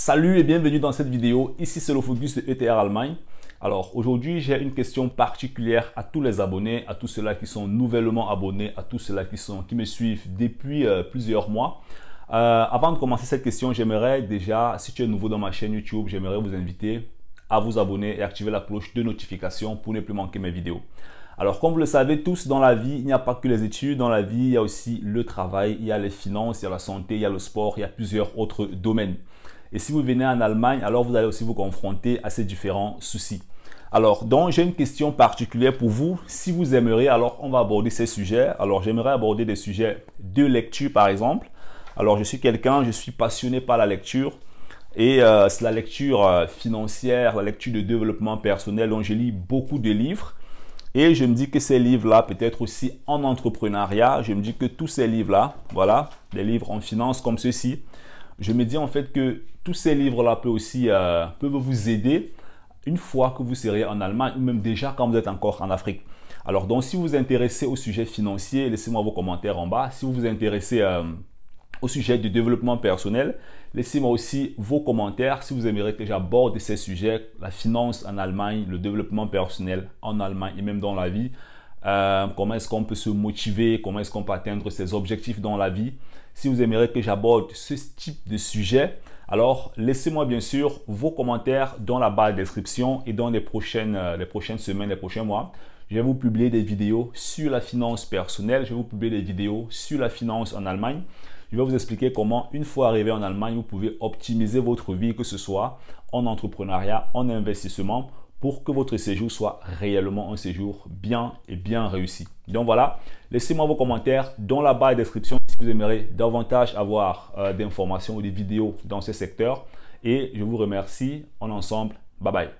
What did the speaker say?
Salut et bienvenue dans cette vidéo. Ici, c'est le focus de ETR Allemagne. Alors aujourd'hui, j'ai une question particulière à tous les abonnés, à tous ceux-là qui sont nouvellement abonnés, à tous ceux-là qui, sont, qui me suivent depuis euh, plusieurs mois. Euh, avant de commencer cette question, j'aimerais déjà, si tu es nouveau dans ma chaîne YouTube, j'aimerais vous inviter vous abonner et activer la cloche de notification pour ne plus manquer mes vidéos. Alors, comme vous le savez tous, dans la vie, il n'y a pas que les études. Dans la vie, il y a aussi le travail, il y a les finances, il y a la santé, il y a le sport, il y a plusieurs autres domaines. Et si vous venez en Allemagne, alors vous allez aussi vous confronter à ces différents soucis. Alors, donc, j'ai une question particulière pour vous. Si vous aimeriez, alors on va aborder ces sujets. Alors, j'aimerais aborder des sujets de lecture, par exemple. Alors, je suis quelqu'un, je suis passionné par la lecture. Et euh, c'est la lecture euh, financière, la lecture de développement personnel. dont je lis beaucoup de livres. Et je me dis que ces livres-là, peut-être aussi en entrepreneuriat, je me dis que tous ces livres-là, voilà, des livres en finance comme ceci, je me dis en fait que tous ces livres-là peuvent aussi euh, peuvent vous aider une fois que vous serez en Allemagne ou même déjà quand vous êtes encore en Afrique. Alors donc si vous vous intéressez au sujet financier, laissez-moi vos commentaires en bas. Si vous vous intéressez à au sujet du développement personnel. Laissez-moi aussi vos commentaires si vous aimeriez que j'aborde ces sujets, la finance en Allemagne, le développement personnel en Allemagne et même dans la vie. Euh, comment est-ce qu'on peut se motiver, comment est-ce qu'on peut atteindre ses objectifs dans la vie. Si vous aimeriez que j'aborde ce type de sujet, alors laissez-moi bien sûr vos commentaires dans la barre de description et dans les prochaines, euh, les prochaines semaines, les prochains mois. Je vais vous publier des vidéos sur la finance personnelle, je vais vous publier des vidéos sur la finance en Allemagne. Je vais vous expliquer comment, une fois arrivé en Allemagne, vous pouvez optimiser votre vie, que ce soit en entrepreneuriat, en investissement, pour que votre séjour soit réellement un séjour bien et bien réussi. Donc voilà, laissez-moi vos commentaires dans la barre de description si vous aimeriez davantage avoir euh, d'informations ou des vidéos dans ce secteur. Et je vous remercie en ensemble. Bye bye.